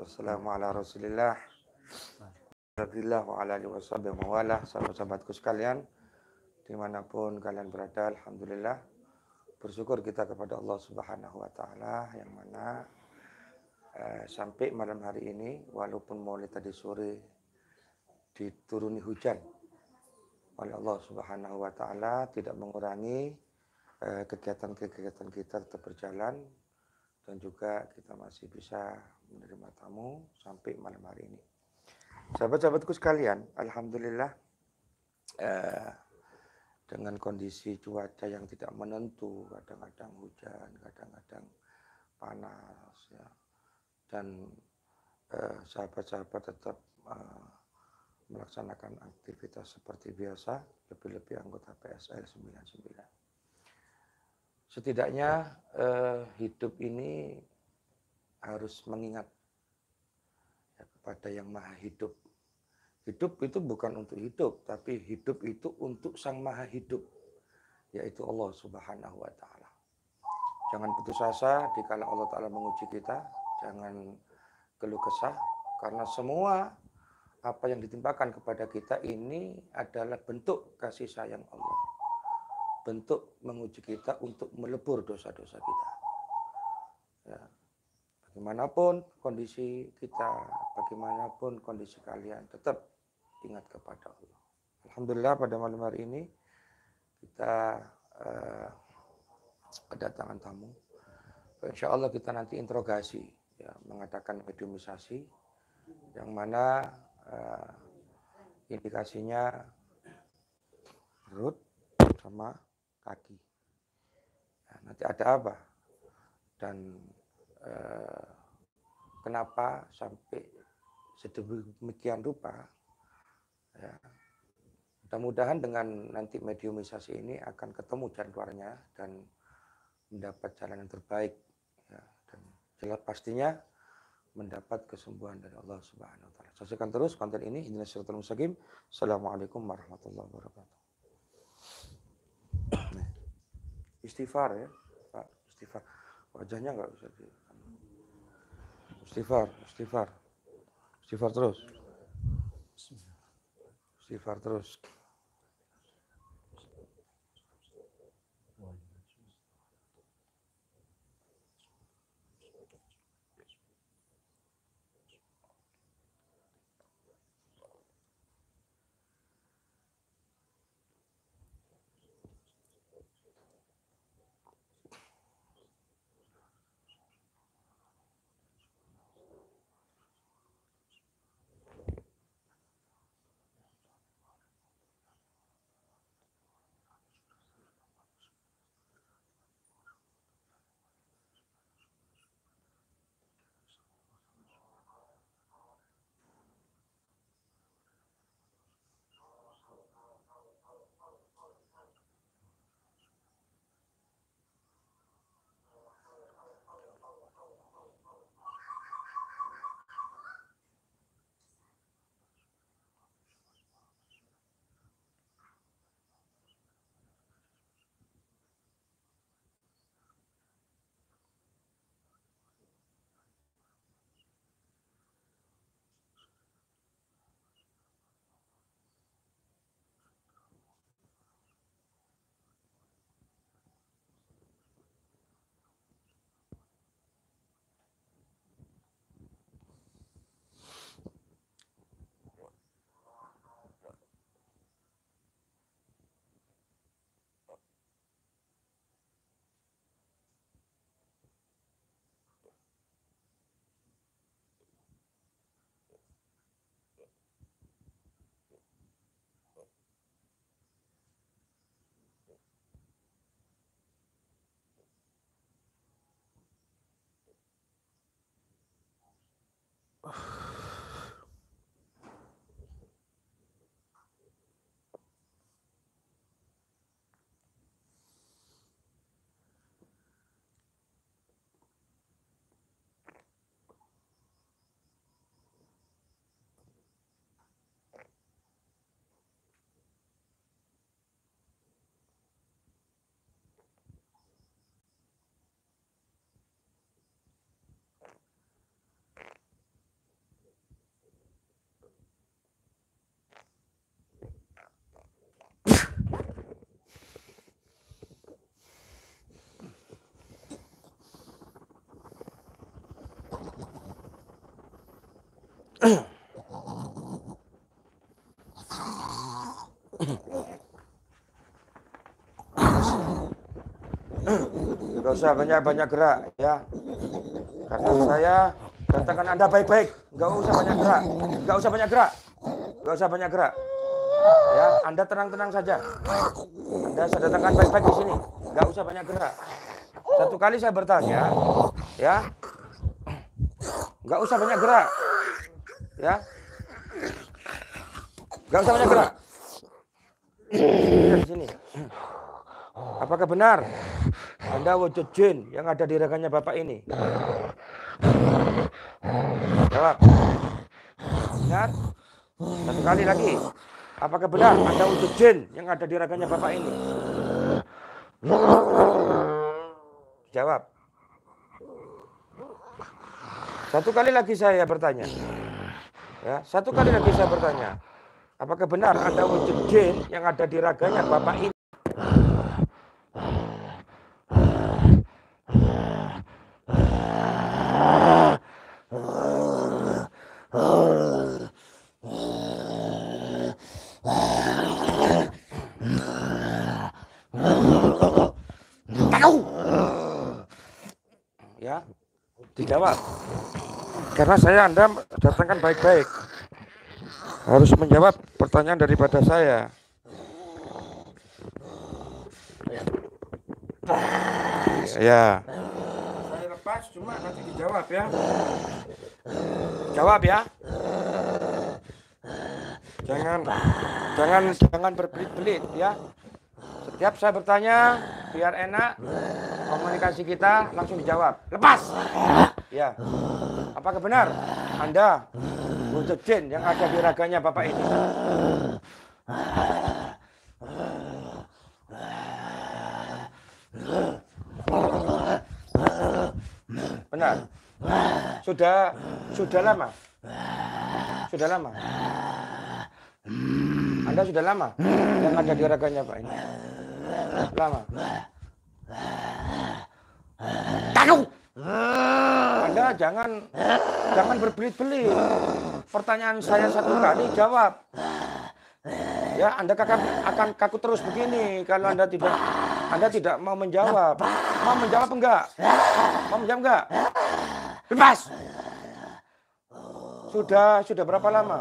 wassalatu wassalamu ala rasulillah Alhamdulillah wa ala alihi washabihi wa wala sahabat-sahabatku sekalian dimanapun kalian berada Alhamdulillah bersyukur kita kepada Allah Subhanahu wa taala yang mana eh, sampai malam hari ini walaupun mulai tadi sore dituruni hujan oleh Allah Subhanahu wa taala tidak mengurangi eh, kegiatan-kegiatan eh, kita tetap berjalan dan juga kita masih bisa menerima tamu sampai malam hari ini. Sahabat-sahabatku sekalian, alhamdulillah eh, dengan kondisi cuaca yang tidak menentu, kadang-kadang hujan, kadang-kadang panas, ya. dan sahabat eh, sahabat-sahabat tetap eh, melaksanakan aktivitas seperti biasa, lebih-lebih anggota PSL 99. Setidaknya eh, hidup ini harus mengingat ya, kepada yang maha hidup. Hidup itu bukan untuk hidup, tapi hidup itu untuk sang maha hidup, yaitu Allah Subhanahu wa Ta'ala. Jangan putus asa dikala Allah Ta'ala menguji kita, jangan keluh kesah, karena semua apa yang ditimpakan kepada kita ini adalah bentuk kasih sayang Allah. Bentuk menguji kita untuk melebur dosa-dosa kita. Ya, Bagaimanapun kondisi kita, bagaimanapun kondisi kalian, tetap ingat kepada Allah. Alhamdulillah pada malam hari ini kita uh, kedatangan tamu. Insya Allah kita nanti interogasi, ya, mengatakan mediumisasi, yang mana uh, indikasinya perut sama kaki. Nah, nanti ada apa? Dan Eh, kenapa sampai sedemikian rupa ya, Mudah-mudahan dengan nanti mediumisasi ini akan ketemu jalan keluarnya dan mendapat jalan yang terbaik. Ya, dan jelas pastinya mendapat kesembuhan dari Allah Subhanahu wa taala. Saksikan terus konten ini Indonesia Suratul Mustaqim. Assalamualaikum warahmatullahi wabarakatuh. Nah, istighfar ya, Pak, istighfar. Wajahnya nggak bisa di Istighfar, istighfar. Istighfar terus. Istighfar terus. Tidak usah banyak-banyak gerak ya. Karena saya katakan Anda baik-baik. Enggak usah banyak gerak. Enggak usah banyak gerak. Enggak usah banyak gerak. Ya, Anda tenang-tenang saja. Anda saya datangkan baik-baik di sini. Enggak usah banyak gerak. Satu kali saya bertanya, ya. Enggak usah banyak gerak ya nggak usah banyak gerak di sini apakah benar anda wujud jin yang ada di rekannya bapak ini jawab benar satu kali lagi apakah benar anda wujud jin yang ada di rekannya bapak ini jawab satu kali lagi saya bertanya Ya, satu kali lagi saya bertanya, apakah benar ada wujud jin yang ada di raganya Bapak ini? Tahu? Ya, dijawab. Karena saya Anda datangkan baik-baik. Harus menjawab pertanyaan daripada saya. Ya. Saya lepas cuma nanti dijawab ya. Jawab ya. Jangan jangan jangan berbelit-belit ya. Setiap saya bertanya biar enak komunikasi kita langsung dijawab. Lepas. Ya. Apakah benar Anda jin yang ada di raganya Bapak ini? Benar. Sudah sudah lama. Sudah lama. Anda sudah lama yang ada di raganya Pak ini. Lama. Tahu. Anda jangan jangan berbelit-belit. Pertanyaan saya satu kali jawab. Ya, Anda kakak, akan kaku terus begini kalau Anda tidak Anda tidak mau menjawab. Mau menjawab enggak? Mau menjawab enggak? Bebas. Sudah sudah berapa lama?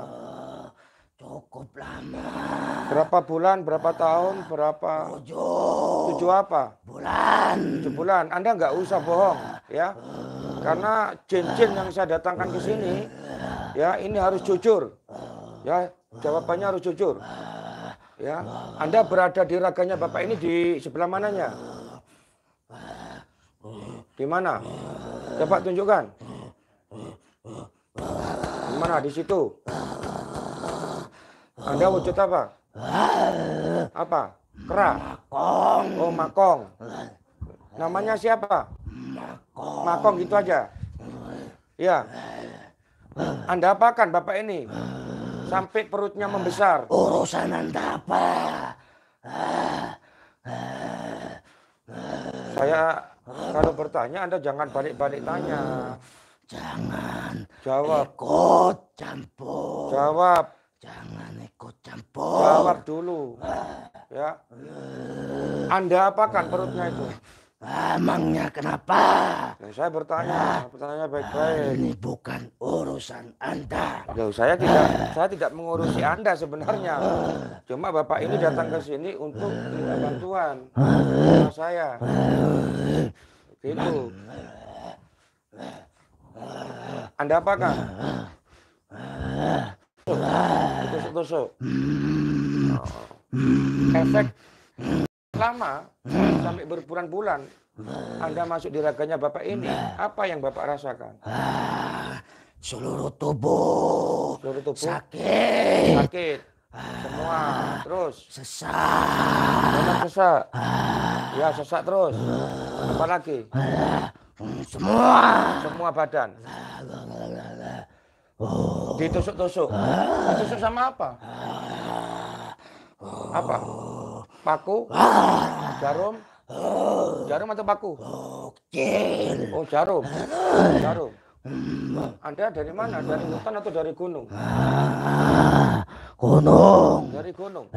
Cukup lama. Berapa bulan, berapa tahun, berapa? Tujuh. Tujuh apa? Bulan. Tujuh bulan. Anda nggak usah bohong ya karena cincin yang saya datangkan ke sini ya ini harus jujur ya jawabannya harus jujur ya Anda berada di raganya Bapak ini di sebelah mananya di mana coba tunjukkan di mana di situ Anda wujud apa apa kera oh makong namanya siapa Makong. Makong gitu aja. Ya. Anda apakan Bapak ini? Sampai perutnya membesar. Urusan Anda apa? Saya kalau bertanya Anda jangan balik-balik tanya. Jangan jawab. Ikut campur. Jawab. Jangan ikut campur. Jawab dulu. Ya. Anda apakan perutnya itu? Emangnya kenapa? Nah, saya bertanya, nah, bertanya baik-baik. Ini bukan urusan Anda. Loh, saya tidak uh, saya tidak mengurusi uh, Anda sebenarnya. Uh, Cuma Bapak ini eh. datang ke sini untuk minta bantuan sama saya. Gitu. Anda apa apakah? Tusuk-tusuk. Hmm. Efek hmm lama sampai berbulan-bulan Anda masuk di raganya Bapak ini. Apa yang Bapak rasakan? Ah, seluruh tubuh. Seluruh tubuh sakit. Sakit. Semua terus sesak. Memang sesak. ya, sesak terus. Apa lagi? Semua. Semua badan. Oh. Ditusuk-tusuk. Ah. Ditusuk sama apa? Ah. Apa? Paku? Ah. Jarum? Jarum atau paku? Oke. Oh, jarum. Ah. Jarum. Hmm. Anda dari mana? Dari hutan atau dari gunung? Ah. Gunung. Dari gunung.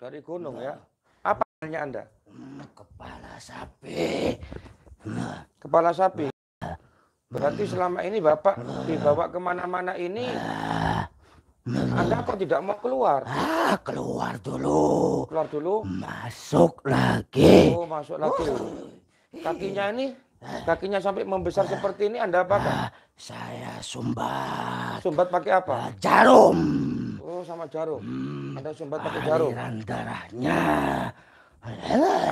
Dari gunung ya. Apa namanya Anda? Hmm, kepala sapi. Hmm. Kepala sapi. Berarti selama ini Bapak dibawa kemana-mana ini anda kok tidak mau keluar? Ah, keluar dulu. Keluar dulu. Masuk lagi. Oh, masuk lagi. Uh, Kakinya ini, kakinya sampai membesar uh, seperti ini Anda apa? Uh, saya sumbat. Sumbat pakai apa? Uh, jarum. Oh, sama jarum. Hmm, Anda sumbat pakai jarum. Aliran darahnya.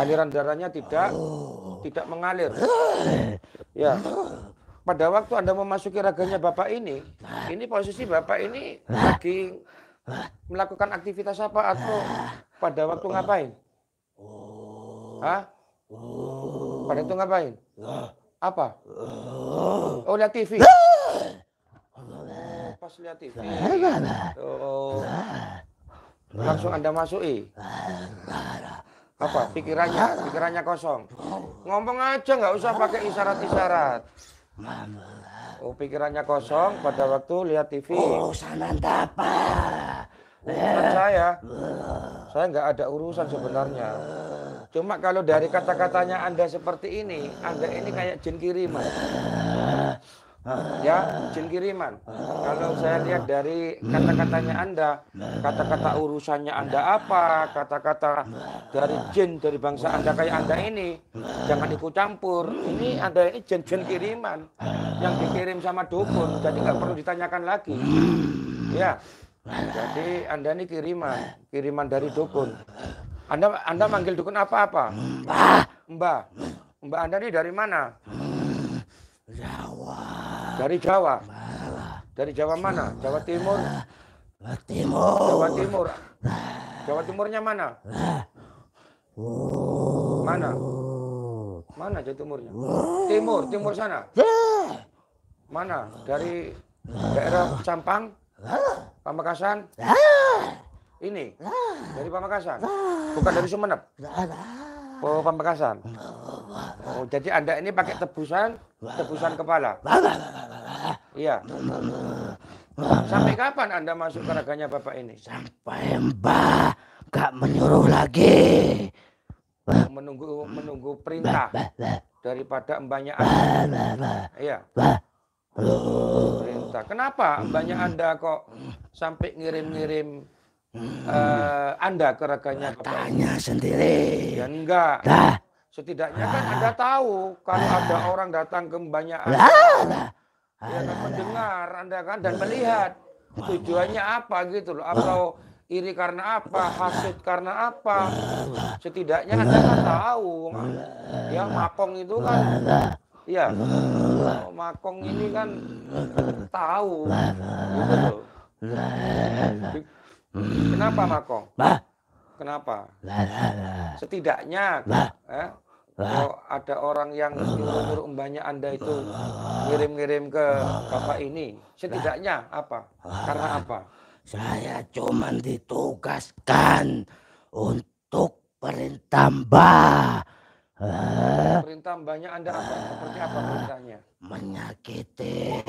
Aliran darahnya tidak oh. tidak mengalir. Uh. Ya. Uh pada waktu Anda memasuki raganya Bapak ini, ini posisi Bapak ini lagi melakukan aktivitas apa atau pada waktu ngapain? Hah? Pada waktu ngapain? Apa? Oh, lihat TV. Pas lihat TV. Oh. Langsung Anda masuki. Apa? Pikirannya, pikirannya kosong. Ngomong aja nggak usah pakai isyarat-isyarat. Oh, pikirannya kosong pada waktu lihat TV. Urusan oh, apa? Oh, urusan eh. saya. Saya nggak ada urusan sebenarnya. Cuma kalau dari kata-katanya Anda seperti ini, Anda ini kayak jin kiriman ya jin kiriman. Kalau saya lihat dari kata-katanya Anda, kata-kata urusannya Anda apa, kata-kata dari jin dari bangsa Anda kayak Anda ini, jangan ikut campur. Ini Anda ini jin-jin kiriman yang dikirim sama dukun, jadi nggak perlu ditanyakan lagi. Ya, jadi Anda ini kiriman, kiriman dari dukun. Anda Anda manggil dukun apa-apa? Mbak, Mbak Anda ini dari mana? Dari Jawa. Dari Jawa mana? Jawa Timur. Jawa Timur. Jawa Timur. Jawa Timurnya mana? Mana? Oh. Mana Jawa Timurnya? Oh. Timur, timur sana. Mana? Dari daerah Campang? Pamekasan? Ini? Dari Pamekasan? Bukan dari Sumeneb. Oh, Pamekasan. Oh. Oh, jadi Anda ini pakai tebusan, tebusan kepala. Iya. Sampai kapan Anda masuk ke raganya Bapak ini? Sampai Mbah gak menyuruh lagi. Menunggu menunggu perintah daripada Mbahnya Anda. Iya. Perintah. Kenapa Mbahnya Anda kok sampai ngirim-ngirim Hmm. Uh, anda keraganya raganya? Tanya sendiri. Ya enggak. Dah. Setidaknya kan ah. Anda tahu kalau ah. ada orang datang ke banyak Anda, ya kan mendengar Anda kan dan melihat tujuannya apa gitu loh ah. atau iri karena apa, hasut karena apa. Setidaknya Anda kan tahu. Ya makong itu kan ya makong ini kan tahu gitu Kenapa makong? Kenapa? Setidaknya eh, kalau ada orang yang nyuruh-nyuruh Anda itu ngirim-ngirim ke Bapak ini, setidaknya apa? Karena apa? Saya cuma ditugaskan untuk perintah Mbah. Perintah Mbahnya Anda apa? Seperti apa perintahnya? Menyakiti.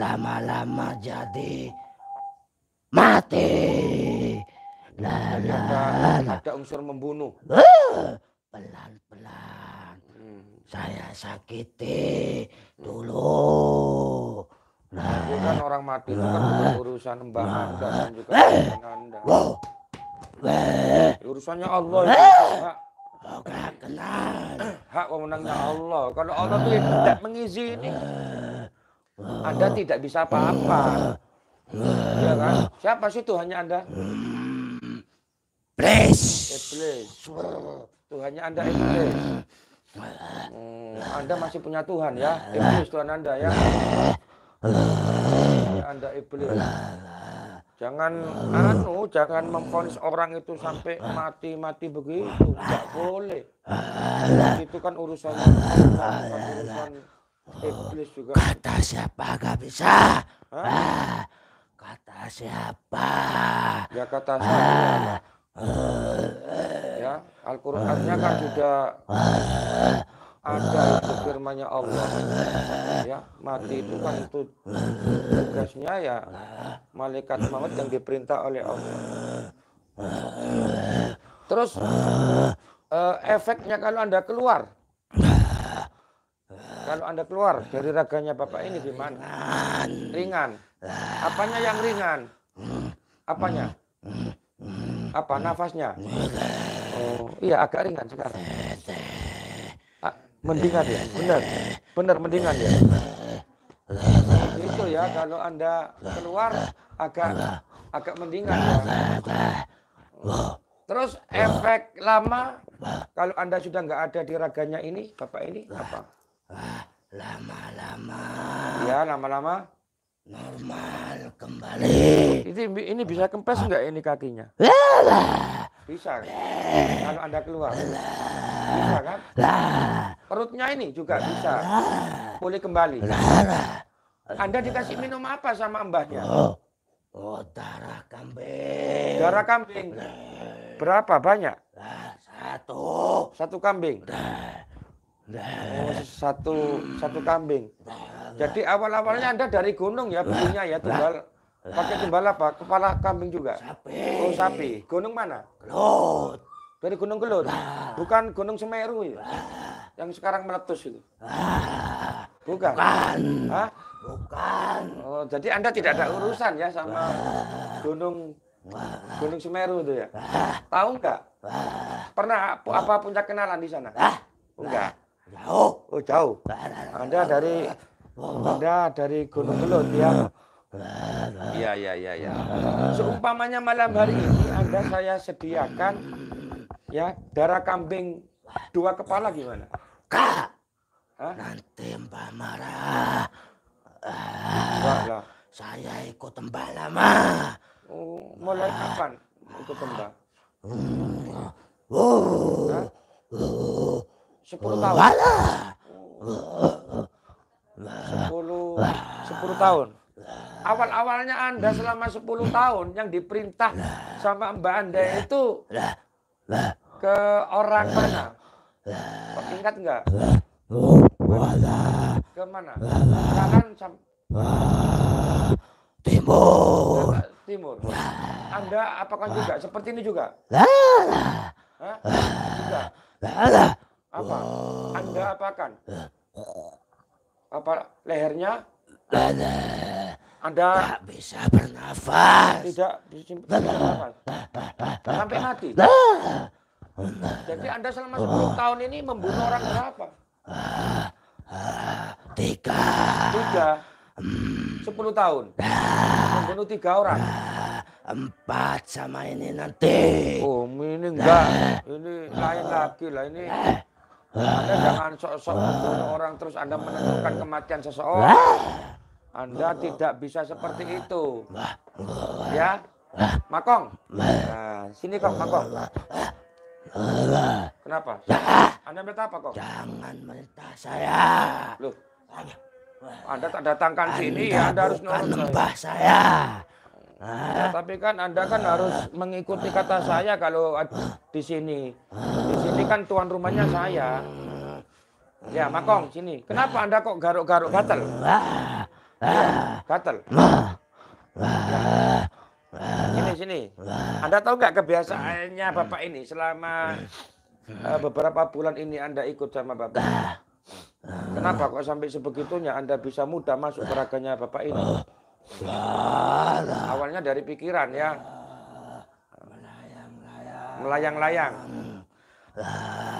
Lama-lama jadi mati. Lah, ada unsur membunuh pelan-pelan hmm. saya sakiti hmm. dulu nah bukan nah, orang mati kan nah, bukan urusan mbak nah, anda dan nah, juga eh, anda wow, eh, urusannya Allah eh, itu, nah, hak oh, kenal hak pemenangnya Allah kalau Allah itu tidak mengizini anda tidak bisa apa-apa ya kan siapa sih Tuhannya anda hmm, Please. eh, please Tuhannya Anda egois. Hmm, anda masih punya Tuhan ya, iblis Tuhan Anda ya. Anda iblis. Jangan anu, jangan memfonis orang itu sampai mati-mati begitu, tidak boleh. Itu kan urusan urusan iblis juga. Kata siapa gak bisa? Hah? Ah, kata siapa? Ya kata siapa? Ah, ya. Al-Qur'annya kan sudah ada itu firmanya Allah. Ya, mati itu kan itu tugasnya ya malaikat maut yang diperintah oleh Allah. Terus uh, efeknya kalau Anda keluar kalau Anda keluar dari raganya Bapak ini gimana? Ringan. Apanya yang ringan? Apanya? Apa nafasnya? Oh, iya agak ringan sekarang. Ah, mendingan ya, benar, benar mendingan ya. Itu ya kalau anda keluar agak agak mendingan ya. Terus efek lama kalau anda sudah nggak ada di raganya ini, bapak ini apa? Lama-lama. Ya lama-lama normal kembali. Ini ini bisa kempes nggak ini kakinya? Lala. Bisa. Kalau Anda keluar. Bisa kan? Perutnya ini juga bisa. Boleh kembali. Anda dikasih minum apa sama mbahnya? Oh, oh darah kambing. Darah kambing. Berapa banyak? Satu. Satu kambing. Oh, satu satu kambing. Jadi awal-awalnya Anda dari gunung ya, belinya ya tunggal Pakai gembala apa? Kepala kambing juga. Sapi. Oh, sapi. Gunung mana? Gelut. Dari Gunung Gelut. Ah. Bukan Gunung Semeru ya. Ah. Yang sekarang meletus itu. Ah. Bukan. Bukan. Hah? Bukan. Oh, jadi Anda tidak ada urusan ya sama Gunung Gunung Semeru itu ya. Tahu nggak? Pernah apa punya kenalan di sana? Enggak. Oh, jauh. Oh, jauh. Anda dari Anda dari Gunung Gelut ya. Iya, iya, iya, iya. Seumpamanya malam hari ini Anda saya sediakan ya darah kambing dua kepala gimana? Kak. Hah? Nanti Mbak marah. Ah, saya ikut tembak lama. Oh, mulai kapan ikut tembak? Oh. Sepuluh tahun. Sepuluh, sepuluh tahun awal-awalnya Anda selama 10 tahun yang diperintah sama Mbak Anda itu ke orang mana? Kok ingat nggak? Oh, ke mana? Kanan timur. Timur. Anda apakah juga seperti ini juga? Hah? Apa? Anda apakan? Apa lehernya? Anda tak bisa bernafas. Tidak bisa bernafas. Sampai mati. Jadi nah. Anda selama 10 tahun ini membunuh orang berapa? Tiga. Tiga. Hmm. Sepuluh tahun. Nah. Membunuh tiga orang. Nah. Empat sama ini nanti. Oh, ini enggak. Ini lain lagi lah ini. Anda jangan sok-sok membunuh orang terus Anda menentukan kematian seseorang. Anda tidak bisa seperti itu. Ya. Makong. Nah, sini kok Makong. Kenapa? Ya. Anda minta apa kok? Jangan minta saya. Loh. Anda tak datangkan anda sini ya Anda harus nurut saya. saya. Nah, tapi kan Anda kan harus mengikuti kata saya kalau di sini. Di sini kan tuan rumahnya saya. Hmm. Ya, Makong, sini. Kenapa Anda kok garuk-garuk gatel? -garuk Gatel. ini, sini. Anda tahu nggak kebiasaannya Bapak ini selama eh, beberapa bulan ini Anda ikut sama Bapak? Kenapa kok sampai sebegitunya Anda bisa mudah masuk ke Bapak ini? Awalnya dari pikiran ya. Melayang-layang.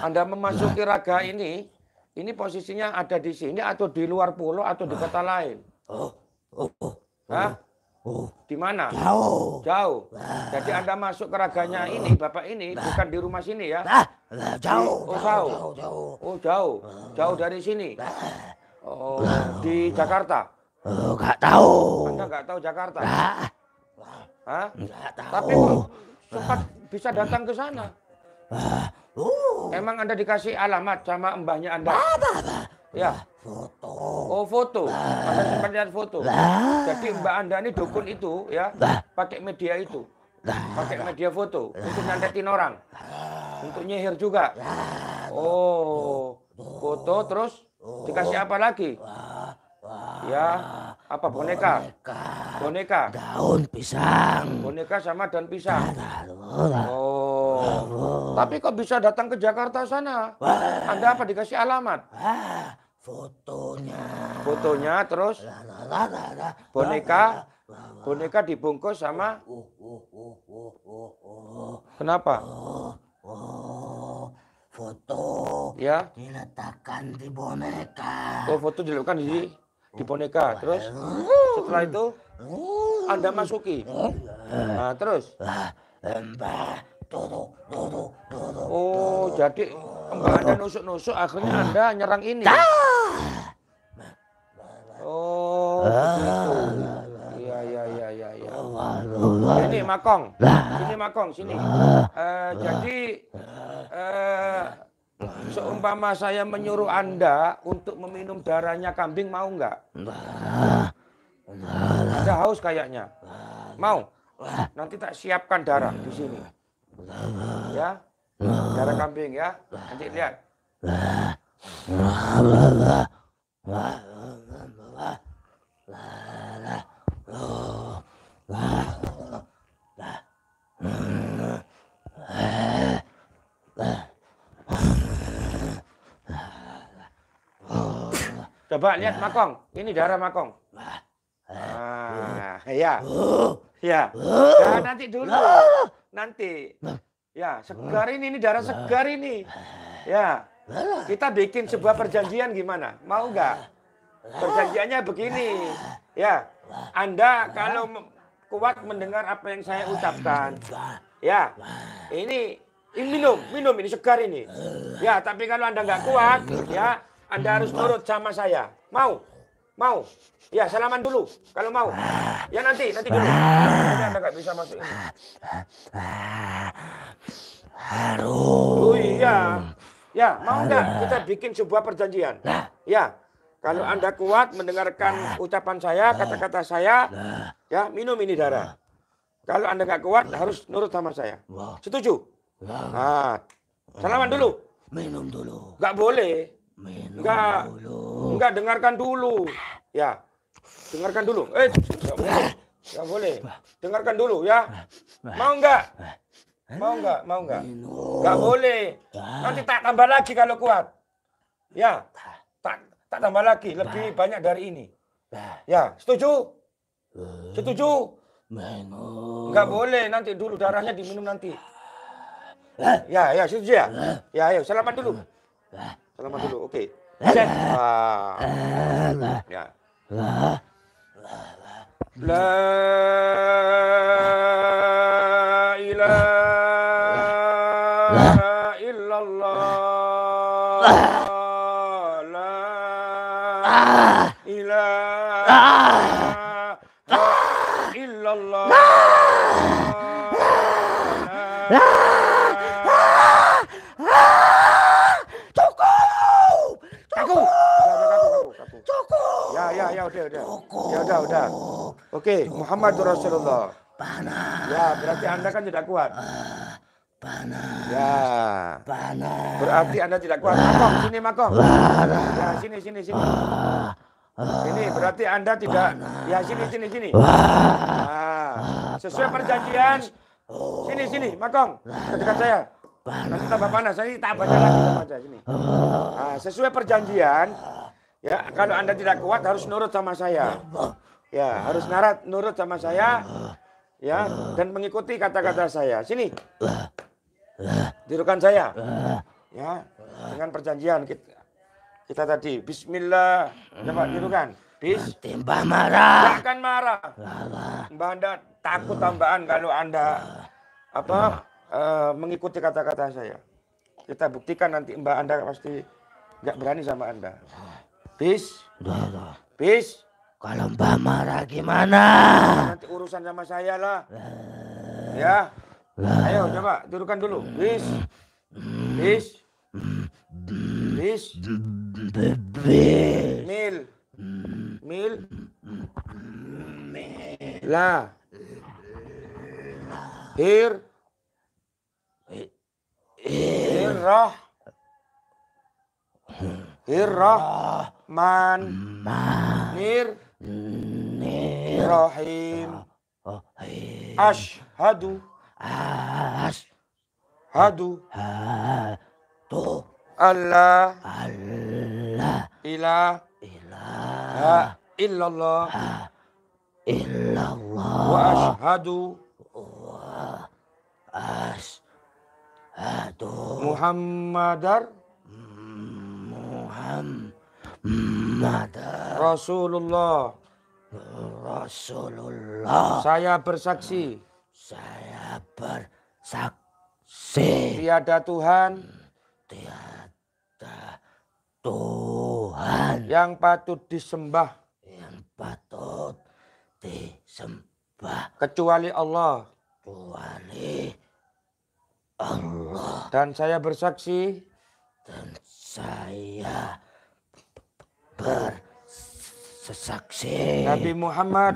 Anda memasuki raga ini, ini posisinya ada di sini atau di luar pulau atau di kota lain? Oh oh, oh, oh, Hah? Oh. Di mana? Jauh. Jauh. Jadi Anda masuk ke raganya ini, Bapak ini, bukan di rumah sini ya? Ah, jauh, oh, jauh, jauh, jauh, Oh, jauh. Jauh dari sini. Oh, di Jakarta. Oh, enggak tahu. Anda enggak tahu Jakarta? Ah, Hah? tahu. Tapi sempat bisa datang ke sana? Emang Anda dikasih alamat sama mbahnya Anda? Apa, Ya. Foto. Oh foto. Masa pencarian foto. Lah. Jadi Mbak Anda ini dukun itu ya. Lah. Pakai media itu. Lah. Pakai media foto lah. untuk nandatin orang. Lah. Untuk nyihir juga. Lah. Oh. Foto terus oh. dikasih apa lagi? Lah. Lah. Ya. Apa boneka? Boneka. boneka. Daun pisang. Boneka sama daun pisang. Lah. Lah. Oh. Tapi kok bisa datang ke Jakarta sana? Wah. Anda apa dikasih alamat? Wah, fotonya. Fotonya terus? Boneka? Boneka dibungkus sama? Oh, oh, oh, Kenapa? Foto ya diletakkan di boneka. Oh, foto diletakkan di nah. di boneka. Terus setelah itu Anda masuki. Eh, eh. Nah, terus. Oh, jadi kembangannya ada nusuk-nusuk akhirnya Anda nyerang ini. Oh, ah. gitu. Iya, iya, iya, iya, iya. Ini Makong. Sini Makong, sini. Uh, jadi uh, seumpama saya menyuruh Anda untuk meminum darahnya kambing mau nggak? Anda haus kayaknya. Mau? Nanti tak siapkan darah di sini. Ya. Darah kambing ya. Nanti lihat. Coba lihat makong. Ini darah makong. Ah, ya. Ya. Nah, nanti dulu nanti. Ya, segar ini, ini darah segar ini. Ya, kita bikin sebuah perjanjian gimana? Mau nggak? Perjanjiannya begini. Ya, Anda kalau kuat mendengar apa yang saya ucapkan. Ya, ini, ini minum, minum ini segar ini. Ya, tapi kalau Anda nggak kuat, ya Anda harus nurut sama saya. Mau? Mau? Ya, salaman dulu kalau mau. Ya nanti, nanti dulu. Nanti Anda bisa masuk Harum. Oh iya. Ya, mau nggak kita bikin sebuah perjanjian? Ya, kalau Anda kuat mendengarkan ucapan saya, kata-kata saya, ya minum ini darah. Kalau Anda nggak kuat, harus nurut sama saya. Setuju? Nah, salaman dulu. Minum dulu. Nggak boleh enggak, enggak dengarkan dulu. Ya, dengarkan dulu. Eh, enggak boleh. boleh. Dengarkan dulu ya. Mau enggak? Mau enggak? Mau enggak? Enggak boleh. Nanti tak tambah lagi kalau kuat. Ya. Tak tak tambah lagi, lebih banyak dari ini. Ya, setuju? Setuju? Enggak oh. boleh nanti dulu darahnya diminum nanti. Ya, ya, setuju ya? Ya, ayo selamat dulu. Selama dulu. Oke. Okay. Cek. Ah. Ya. Ya udah, udah. Oke, okay. Muhammad Rasulullah. Panas. Ya, berarti Anda kan tidak kuat. Ah, panas. Ya. Panas. Berarti Anda tidak kuat. Ah, Makong, sini Makong. Ya, sini sini sini. Ini berarti Anda tidak Panas. ya sini sini sini. Nah, sesuai perjanjian. Sini sini ah, oh. Makong. Dekat saya. Nanti tambah panas. Saya tambah lagi sama sini. Nah, sesuai perjanjian Ya, kalau Anda tidak kuat harus nurut sama saya. Ya, harus narat nurut sama saya. Ya, dan mengikuti kata-kata saya. Sini. dirukan saya. Ya, dengan perjanjian kita, kita tadi bismillah. Coba tirukan. Bis. Timbah marah. Jangan marah. Mbak Anda takut tambahan kalau Anda apa uh, mengikuti kata-kata saya. Kita buktikan nanti Mbak Anda pasti nggak berani sama Anda. Bis. Udah, udah. Bis. Kalau Mbak marah gimana? Nanti urusan sama saya lah. Uh, ya. Ayo coba turunkan dulu. Bis. Bis. Bis. Bis. Mil. Mil. Lah. Hir. Hirrah. Hirrah. من نير رحيم أشهد أشهد ألا ألا إله إله إلا الله إلا الله وأشهد وأشهد محمد محمد Mada. Rasulullah. Rasulullah. Saya bersaksi. Saya bersaksi. Tiada Tuhan. Tiada Tuhan. Yang patut disembah. Yang patut disembah. Kecuali Allah. Kecuali Allah. Dan saya bersaksi. Dan saya bersaksi bersaksi Nabi Muhammad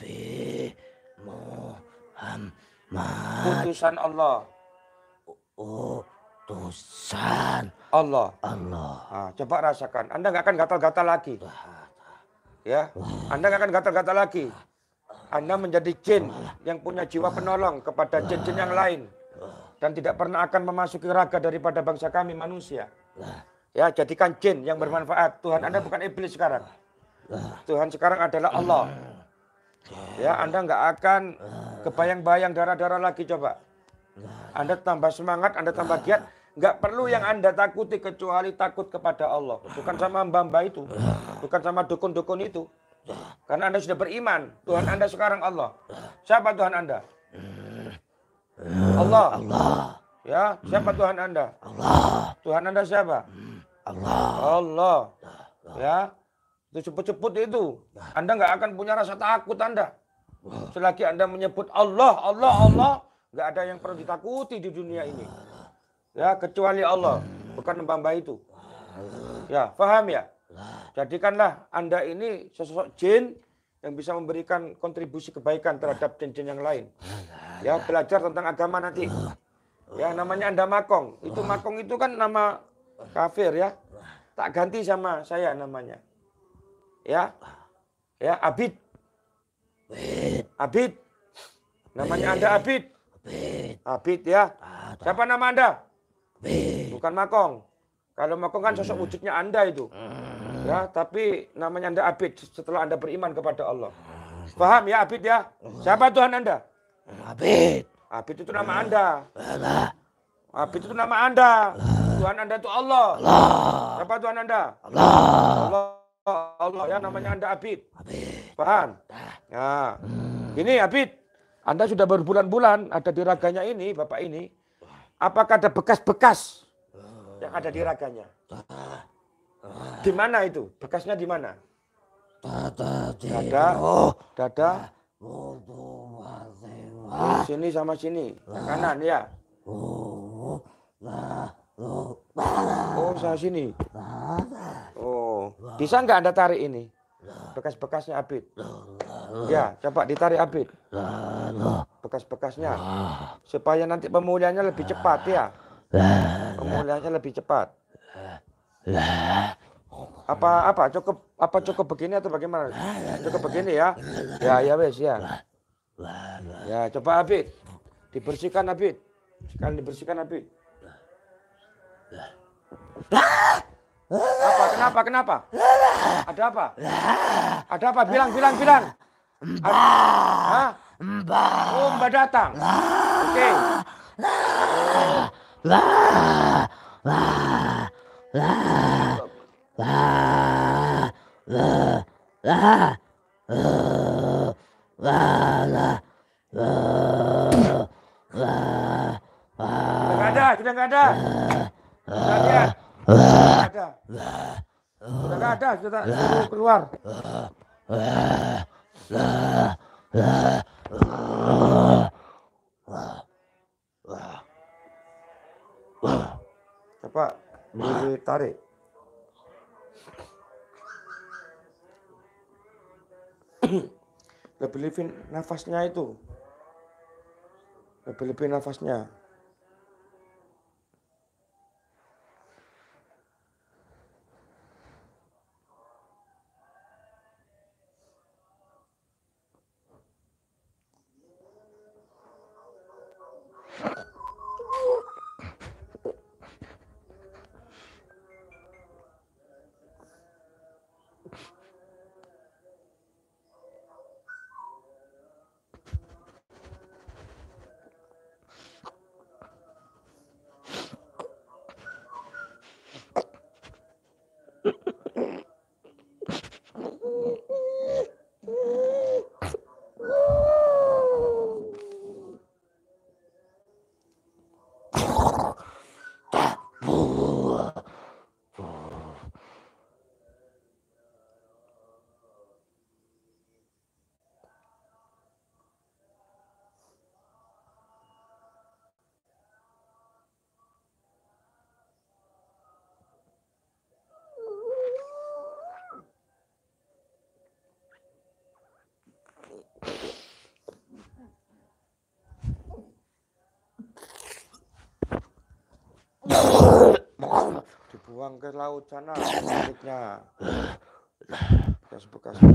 Nabi Muhammad utusan Allah utusan Allah Allah nah, coba rasakan Anda nggak akan gatal-gatal lagi ya Anda nggak akan gatal-gatal lagi Anda menjadi jin yang punya jiwa penolong kepada jin-jin yang lain dan tidak pernah akan memasuki raga daripada bangsa kami manusia. Ya, jadikan jin yang bermanfaat. Tuhan Anda bukan iblis sekarang. Tuhan sekarang adalah Allah. Ya, Anda nggak akan kebayang-bayang darah-darah lagi coba. Anda tambah semangat, Anda tambah giat. Nggak perlu yang Anda takuti kecuali takut kepada Allah. Bukan sama mbamba itu. Bukan sama dukun-dukun itu. Karena Anda sudah beriman. Tuhan Anda sekarang Allah. Siapa Tuhan Anda? Allah. Allah. Ya, siapa Tuhan Anda? Allah. Tuhan Anda siapa? Allah. Allah. Allah. Ya. Itu cepat-cepat itu. Nah. Anda nggak akan punya rasa takut Anda. Selagi Anda menyebut Allah, Allah, Allah, nggak ada yang perlu ditakuti di dunia ini. Nah. Ya, kecuali Allah, bukan mbamba itu. Nah. Ya, paham ya? Jadikanlah Anda ini sosok jin yang bisa memberikan kontribusi kebaikan terhadap jin-jin yang lain. Ya, belajar tentang agama nanti. Ya, namanya Anda Makong. Itu Makong itu kan nama Kafir ya. Tak ganti sama saya namanya. Ya. Ya, Abid. Abid. Namanya Anda Abid. Abid ya. Siapa nama Anda? Bukan Makong. Kalau Makong kan sosok wujudnya Anda itu. Ya, tapi namanya Anda Abid setelah Anda beriman kepada Allah. Paham ya Abid ya? Siapa Tuhan Anda? Abid. Abid itu nama Anda. Abid itu nama Anda. Tuhan Anda itu Allah. Allah. Siapa Tuhan Anda? Allah. Allah. Allah ya namanya Anda Abid. Abid. Paham? Ya. Hmm. Ini Abid, Anda sudah berbulan-bulan ada di raganya ini, Bapak ini. Apakah ada bekas-bekas yang ada di raganya? Di mana itu? Bekasnya di mana? Dada, dada, dada. Oh. Sini sama sini, kanan ya. Nah. Oh, sana sini. Oh, bisa nggak Anda tarik ini? Bekas-bekasnya Abid. Ya, coba ditarik Abid. Bekas-bekasnya. Supaya nanti pemulihannya lebih cepat ya. Pemulihannya lebih cepat. Apa apa cukup apa cukup begini atau bagaimana? Cukup begini ya. Ya, ya wes ya. Ya, coba Abid. Dibersihkan Abid. Sekali dibersihkan Abid. Apa? Kenapa? Kenapa? Ada apa? Ada apa? Bilang, bilang, bilang. Mbak. Mbak. Oh, Mbak datang. Oke. Okay. ada, tidak ada. ada. Sudah ada. Sudah ada, sudah suruh keluar. Coba ditarik. Lebih-lebih nafasnya itu. Lebih-lebih nafasnya. buang ke laut sana miliknya bekas-bekasnya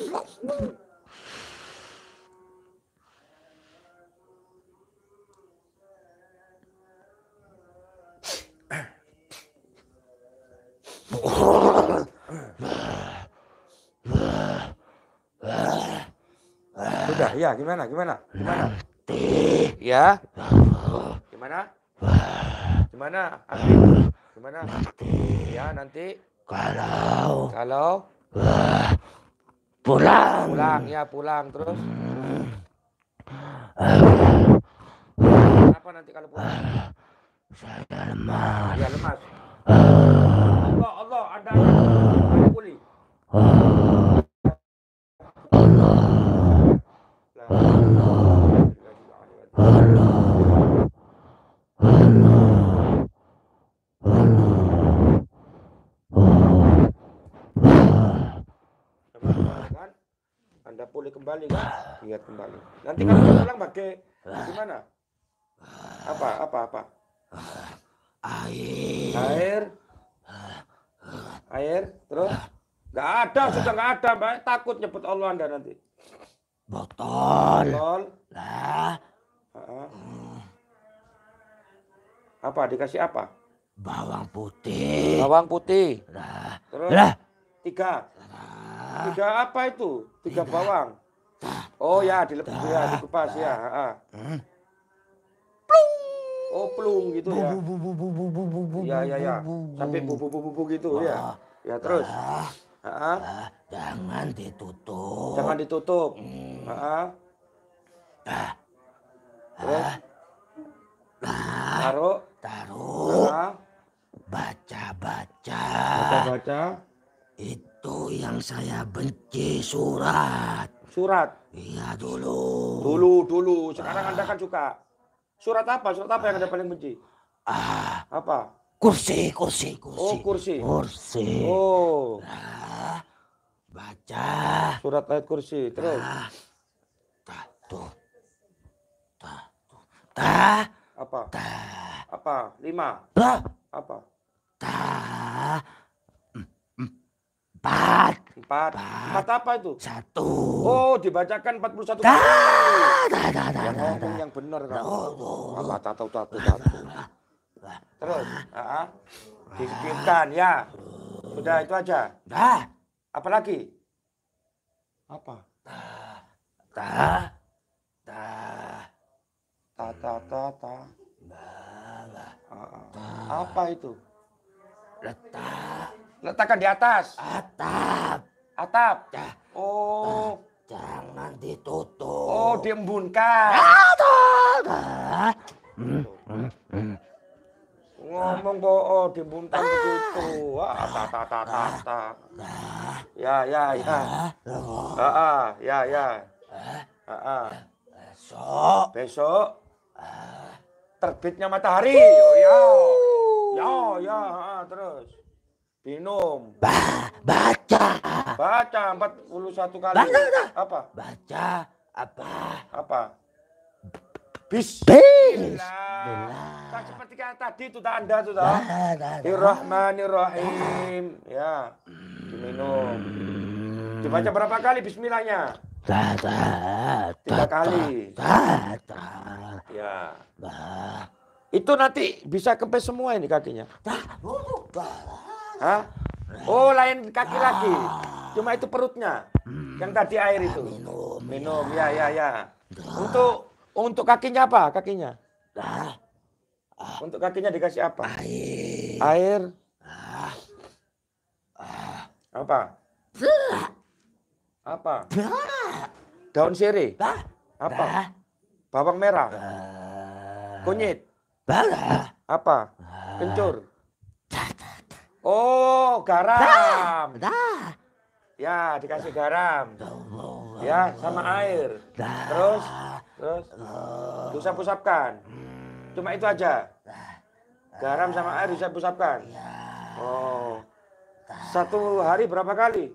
Sudah, ya gimana, gimana, gimana? Ya, gimana? Gimana? Gimana? Ya nanti. Kalau. Kalau pulang ya pulang terus kenapa nanti kalau pulang saya lemas ya lemas Allah Allah ada ada kuli kembali kan? Lihat kembali. Nanti kalau pulang pakai gimana? Apa? Apa? Apa? Air. Air. Air. Terus? nggak ada, sudah nggak ada, Mbak. Takut nyebut Allah Anda nanti. Botol. Botol. Lah. Apa? Dikasih apa? Bawang putih. Bawang putih. Lah. Terus? Lah. Tiga. Tiga apa itu? Tiga, tiga bawang. Oh ya, dilepas ya, dikupas ya. Plung. Oh, plung gitu ya. ya, ya, ya. Sampai bu, bu, bu, bu, bu gitu ya. Ya terus. jangan ditutup. Jangan ditutup. Hmm. Taruh. Taruh. Baca-baca. Baca-baca. Itu yang saya benci surat. Surat. Iya dulu. Dulu dulu. Sekarang ah. anda kan suka. Surat apa? Surat apa yang anda paling benci? Ah. Apa? Kursi, kursi, kursi. Oh kursi. Kursi. Oh. Nah, baca. Surat ayat kursi. Terus. Ah. ta, tuh. Ta, tuh. Ta. Apa? Ta. Apa? Lima. Ta. Apa? Ta. Hmm, hmm. Empat. Empat. Empat, apa itu? Satu. Oh, dibacakan 41 puluh satu dah dah dah dah yang benar kan. Oh, apa tata tata tata. Terus, ah, dikirimkan ya. Sudah itu aja. Dah. Apalagi? Apa? dah dah dah ta ta ta ta. Ah, ah. Apa itu? Letak. Letakkan di atas. Atap. Atap. Dah. Oh. Jangan ditutup. Oh, diembunkan. Ah, ah. Ngomong kok oh, diembunkan ah. begitu. Ah, ta ta ta ta. Ya, ya, ya. Ah, ya, ya. Ah, Besok. Besok. Terbitnya matahari. Oh, ya. Ya, ya, terus. Minum. Ba baca. Baca 41 kali. Baca. Dah. Apa? Baca apa? Apa? Bis. Bis. Tak seperti yang tadi itu tanda itu tak. Bismillahirrahmanirrahim. Nah, nah, nah. Ya. Diminum. Dibaca berapa kali bismillahnya? Tiga kali. Ya. Itu nanti bisa kempes semua ini kakinya. Hah? Oh, lain kaki ah. lagi. Cuma itu perutnya. Hmm. Yang tadi air itu. Minum. Minum, ya ya ya. Untuk untuk kakinya apa? Kakinya? Ah. Untuk kakinya dikasih apa? Air. Air. Ah. Apa? Apa? Daun sirih. Apa? Bawang merah. Kunyit. Apa? Kencur. Oh, garam. Dah. Da. Ya, dikasih garam. Ya, ya sama air. Da. Terus, terus diusap-usapkan. Hmm. Cuma itu aja. Garam sama air bisa usapkan ya. Oh. Satu hari berapa kali?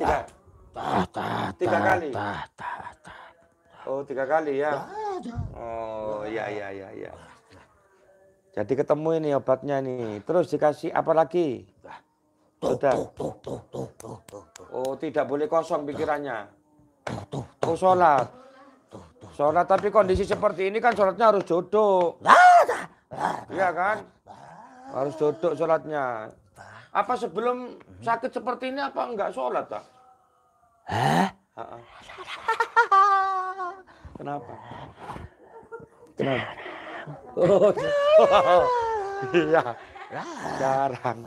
Tiga. Tiga kali. Oh, tiga kali ya. Oh, iya, iya, iya, iya. Jadi ketemu ini obatnya nih. Terus dikasih apa lagi? Sudah. Oh, tidak boleh kosong pikirannya. Oh, sholat. Sholat tapi kondisi seperti ini kan sholatnya harus duduk. Iya kan? Harus duduk sholatnya. Apa sebelum sakit seperti ini apa enggak sholat? Tak? Hah? Kenapa? Kenapa? Oh, iya. Jarang.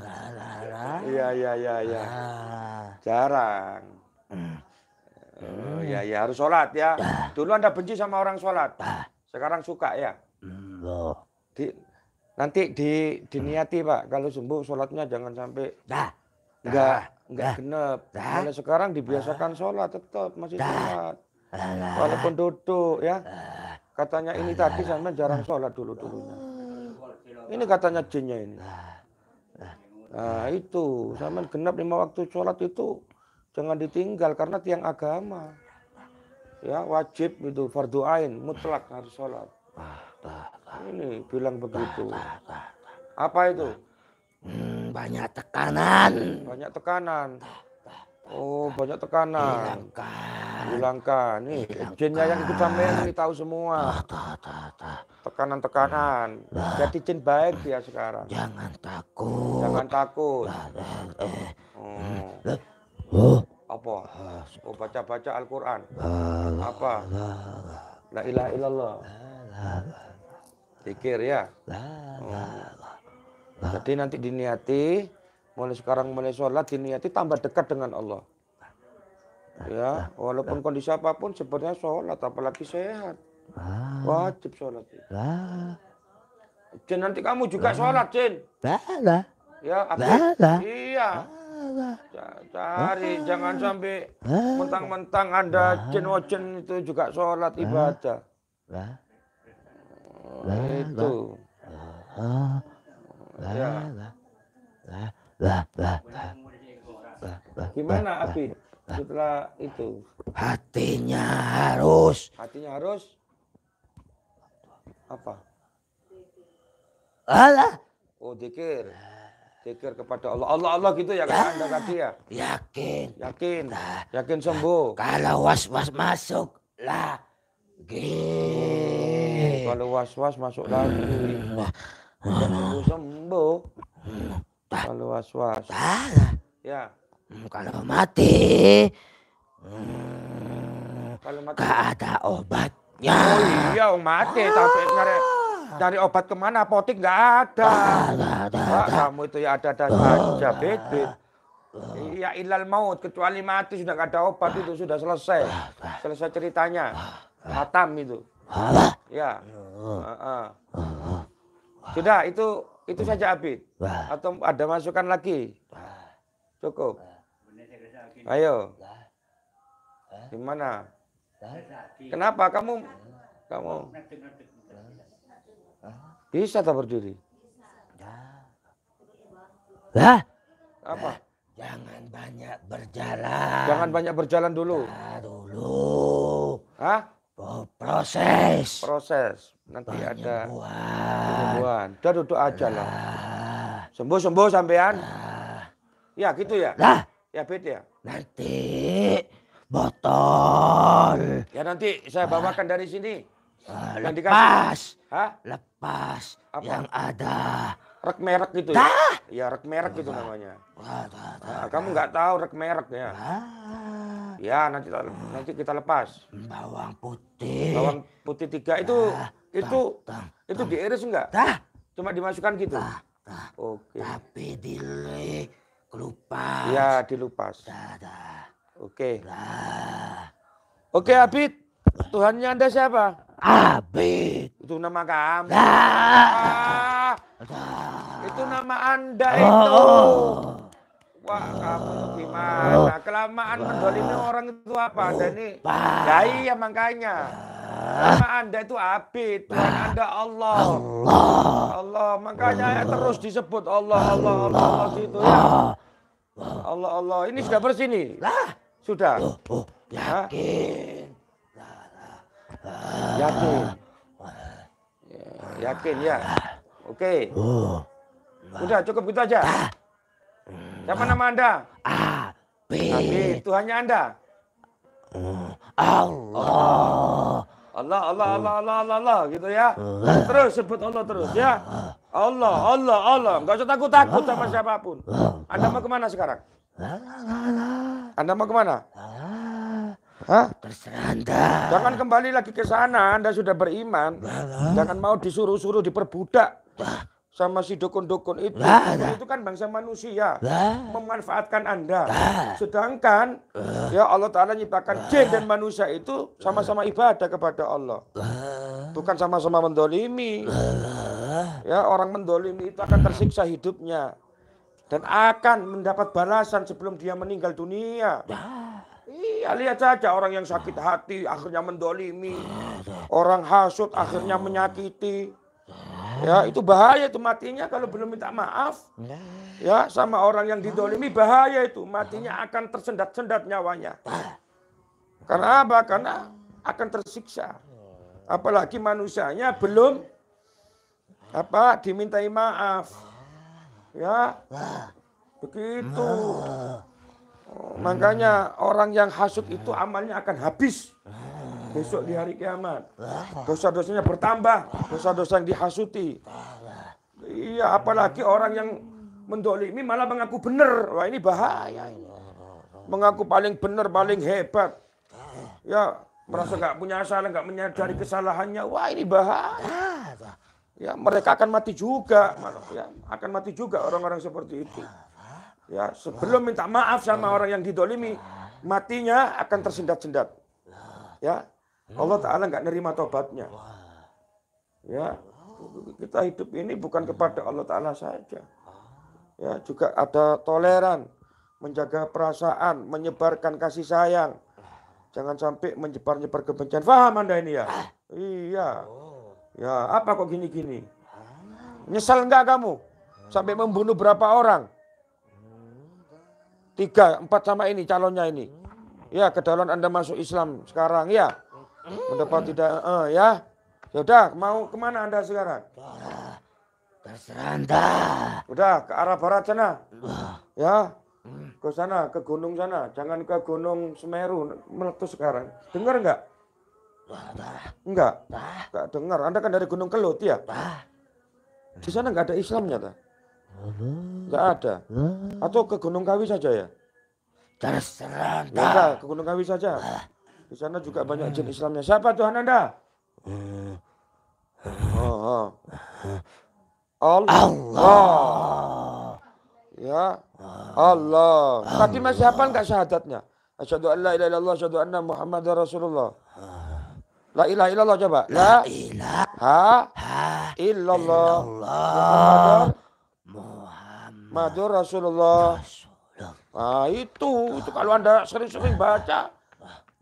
Iya, iya, iya, iya. Jarang. Eh, iya, iya. Harus sholat ya. Dulu Anda benci sama orang sholat. Sekarang suka ya. Di, nanti di diniati Pak. Kalau sembuh sholatnya jangan sampai. Enggak, enggak genep. Kalau sekarang dibiasakan sholat tetap masih sholat. Walaupun duduk ya. Katanya ini tadi sama jarang sholat dulu dulunya. Ini katanya jinnya ini. Nah itu, sama genap lima waktu sholat itu jangan ditinggal karena tiang agama. Ya wajib itu fardu ain mutlak harus sholat. Ini bilang begitu. Apa itu? Hmm, banyak tekanan. Banyak tekanan. Oh, banyak tekanan. Hilangkan. Hilangkan. Nih, Hilangkan. jinnya yang ikut sampe ini tahu semua. Tekanan-tekanan. Jadi jin baik dia sekarang. Jangan takut. Jangan takut. Oh. Hmm. Apa? Oh, baca-baca Al-Qur'an. Apa? La ilaha illallah. Pikir ya. Oh. Jadi nanti diniati mulai sekarang mulai sholat diniati tambah dekat dengan Allah. Ya, walaupun kondisi apapun sebenarnya sholat, apalagi sehat. Ah. Wajib sholat. Jin nanti kamu juga sholat, Jin. Lah. Ya, lah. Iya. Cari, ah. jangan sampai mentang-mentang Anda jin wajin oh, itu juga sholat ibadah. Lah. Itu. Lah. Ya. Gimana api Setelah itu. Hatinya harus. Hatinya harus. Apa? Allah. Oh, dikir. Dikir kepada Allah. Allah Allah gitu ya kan Anda tadi ya. Yakin. Yakin. Nah, yakin sembuh. Kalau was-was masuk lah. Kalau was-was masuk lagi. Hmm, sembuh sembuh. Hmm. Kalau was-was. Ya. Hmm, kalau mati, hmm, kalau mati ada obatnya. Oh iya, oh, mati tapi ah. nyari, dari obat kemana? Potik nggak ada. Gak ada. kamu itu ya ada-ada saja, bebe. Iya ilal maut kecuali mati sudah gak ada obat ah. itu sudah selesai ah, selesai ceritanya hatam itu ya uh, uh. sudah itu itu iya. saja Abid. Wah. Atau ada masukan lagi? Wah. Cukup. Wah. Ayo. Gimana? Kenapa kamu kamu bisa tak berdiri? Lah? Apa? Jangan banyak berjalan. Jangan banyak berjalan dulu. Nah, dulu. Hah? Oh, proses. Proses. Nanti Banyak ada penyembuhan. Udah duduk aja lah. Sembuh sembuh sampean. Lah. Ya gitu ya. Lah. Ya ya. Nanti botol. Ya nanti saya bawakan ah. dari sini. Ah, lepas. Dikasih. Hah? Lepas. Apa? Yang ada rek merek gitu ya. Dah. Ya rek merek gitu namanya. Wah, dah, dah, nah, kamu nggak tahu rek merek ya. Lah. Ya, nanti kita, nanti kita lepas. Bawang putih. Bawang putih tiga itu nah, itu tam, tam, itu diiris enggak? Dah. Cuma dimasukkan gitu. Dah. tah. Oke. Okay. Tapi kelupas. Ya, dilupas. Dah, dah. Oke. Okay. Dah. Oke, okay, Abid. Tuhannya Anda siapa? Abid. Itu nama kamu. Dah. Ah, tah. Itu nama Anda oh. itu pak oh. kamu gimana nah, kelamaan mendolimi orang itu apa Dan ini ya iya makanya Nama Anda itu abid, Tuhan Anda Allah. Allah. Allah. Makanya Allah. terus disebut Allah, Allah, Allah, Allah gitu ya. Allah, Allah. Ini sudah bersih nih. Lah. Sudah. Oh, oh, yakin. Yakin. Ya, yakin ya. Oke. Okay. Oh. Udah cukup gitu aja. Siapa nama Anda? Abi. Abi, Tuhannya Anda? Hmm, Allah. Allah, Allah, Allah, Allah, Allah, Allah, gitu ya. Hmm. Terus sebut Allah terus ya. Allah, Allah, Allah. Enggak usah takut-takut sama siapapun. Anda mau kemana sekarang? Anda mau kemana? Hah? Terserah Anda. Jangan kembali lagi ke sana. Anda sudah beriman. Jangan mau disuruh-suruh diperbudak sama si dukun-dukun itu. Nah, nah. Itu kan bangsa manusia nah. memanfaatkan Anda. Nah. Sedangkan nah. ya Allah Taala nyiptakan nah. jin dan manusia itu sama-sama ibadah kepada Allah. Nah. Bukan sama-sama mendolimi. Nah. Ya orang mendolimi itu akan tersiksa hidupnya dan akan mendapat balasan sebelum dia meninggal dunia. Nah. Iya lihat saja orang yang sakit hati akhirnya mendolimi, orang hasut akhirnya menyakiti. Nah. Ya, itu bahaya itu matinya kalau belum minta maaf. Nah. Ya, sama orang yang didolimi bahaya itu matinya nah. akan tersendat-sendat nyawanya. Karena apa? Karena akan tersiksa. Oh. Apalagi manusianya belum apa dimintai maaf. Ya. Begitu. Makanya orang yang hasut itu amalnya akan habis besok di hari kiamat. Dosa-dosanya bertambah, dosa-dosa yang dihasuti. Iya, apalagi orang yang mendolimi malah mengaku benar. Wah ini bahaya ini. Mengaku paling benar, paling hebat. Ya, merasa nggak punya salah, nggak menyadari kesalahannya. Wah ini bahaya. Ya, mereka akan mati juga. Ya, akan mati juga orang-orang seperti itu. Ya, sebelum minta maaf sama orang yang didolimi, matinya akan tersendat-sendat. Ya, Allah Ta'ala nggak nerima tobatnya. Ya, kita hidup ini bukan kepada Allah Ta'ala saja. Ya, juga ada toleran, menjaga perasaan, menyebarkan kasih sayang. Jangan sampai menyebar-nyebar kebencian. Faham Anda ini ya? Iya. Ya, apa kok gini-gini? Nyesal nggak kamu? Sampai membunuh berapa orang? Tiga, empat sama ini calonnya ini. Ya, kedalaman Anda masuk Islam sekarang ya. Mendapat tidak uh, ya. Sudah, ya mau kemana Anda sekarang? Terserah Anda. Udah, ke arah barat sana. Ya. Hmm. Ke sana, ke gunung sana. Jangan ke gunung Semeru meletus sekarang. Dengar nggak? Enggak. Enggak dengar. Anda kan dari Gunung Kelut ya? Di sana nggak ada Islamnya, ta? Nggak ada. Atau ke Gunung Kawi saja ya? Terserah Seranta ya, ke Gunung Kawi saja. Di sana juga banyak jin Islamnya. Siapa Tuhan Anda? Eh. Oh, oh, Allah. Allah. Ya. Allah. Tadi masih hafal enggak syahadatnya? Asyhadu an la ilaha illallah, asyhadu anna Muhammadar Rasulullah. La ilaha illallah coba. La ilaha Ha illallah. Muhammadur Rasulullah. Rasulullah. Nah, itu itu kalau Anda sering-sering baca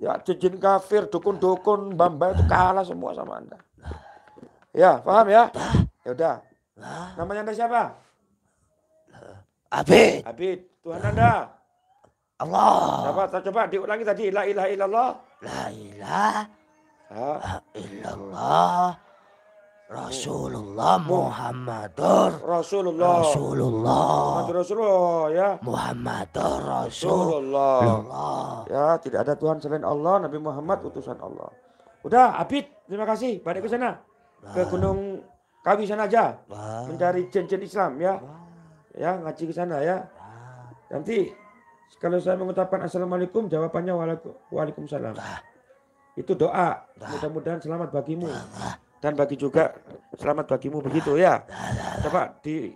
Ya, jin kafir, dukun-dukun, bamba itu kalah semua sama Anda. Ya, paham ya? Ya udah. Namanya Anda siapa? Abid. Abid, Tuhan Anda. Allah. Coba coba diulangi tadi la ilaha illallah. La ilaha illallah. Rasulullah Muhammadur Rasulullah Rasulullah Muhammad Rasulullah ya Muhammadur Rasulullah. ya tidak ada Tuhan selain Allah Nabi Muhammad utusan Allah udah Abid terima kasih balik ke sana ke Gunung Kawi sana aja mencari cincin Islam ya ya ngaji ke sana ya nanti kalau saya mengucapkan assalamualaikum jawabannya waalaikumsalam itu doa mudah-mudahan selamat bagimu dan bagi juga selamat bagimu begitu ya. Coba di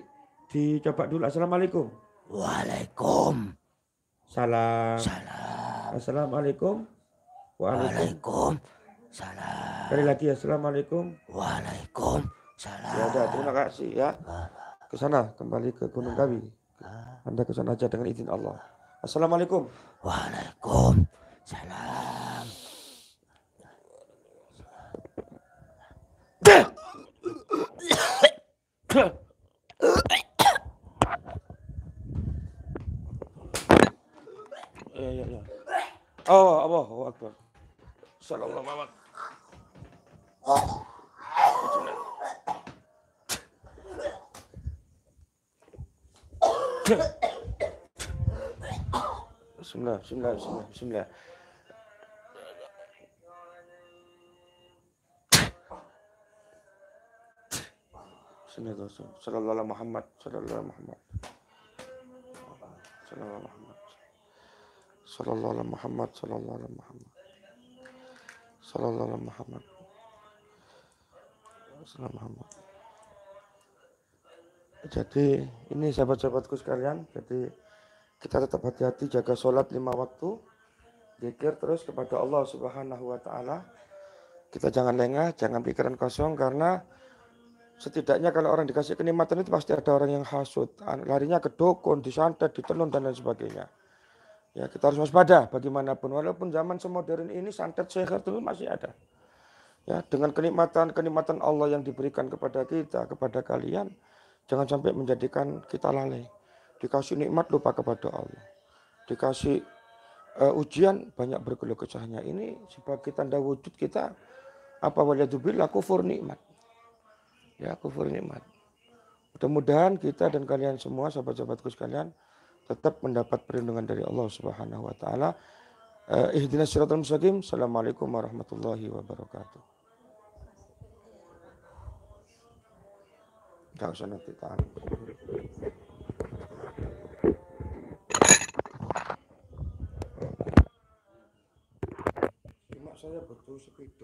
dicoba dulu assalamualaikum. Waalaikum. Salam. Salam. Assalamualaikum. Waalaikum. Salam. Kali lagi assalamualaikum. Waalaikum. Salam. Ya, ya, terima kasih ya. Ke sana kembali ke Gunung Kawi. Anda ke sana aja dengan izin Allah. Assalamualaikum. Waalaikumsalam. Ya ya ya. Allah Allahu akbar. Sallallahu alaihi wasallam. بسم الله بسم الله بسم الله بسم الله Sunnah Rasul. Sallallahu Muhammad. Sallallahu Muhammad. Sallallahu Muhammad. Sallallahu Muhammad. Sallallahu Muhammad. Sallallahu Muhammad. Sallallahu Muhammad. Jadi ini sahabat-sahabatku sekalian, jadi kita tetap hati-hati jaga sholat lima waktu, zikir terus kepada Allah Subhanahu Wa Taala. Kita jangan lengah, jangan pikiran kosong karena Setidaknya kalau orang dikasih kenikmatan itu pasti ada orang yang hasut. Larinya ke dukun, disantet, ditenun, dan lain sebagainya. Ya, kita harus waspada bagaimanapun. Walaupun zaman semodern ini santet seher itu masih ada. Ya, dengan kenikmatan-kenikmatan Allah yang diberikan kepada kita, kepada kalian, jangan sampai menjadikan kita lalai. Dikasih nikmat lupa kepada Allah. Dikasih uh, ujian banyak berkeluh kesahnya. Ini sebagai tanda wujud kita apa wajah kufur nikmat ya kufur nikmat. Mudah-mudahan kita dan kalian semua sahabat-sahabatku sekalian tetap mendapat perlindungan dari Allah Subhanahu wa taala. Eh, Ihdinas siratal mustaqim. Assalamualaikum warahmatullahi wabarakatuh. Gak usah nanti tahan. Cuma saya butuh sepeda.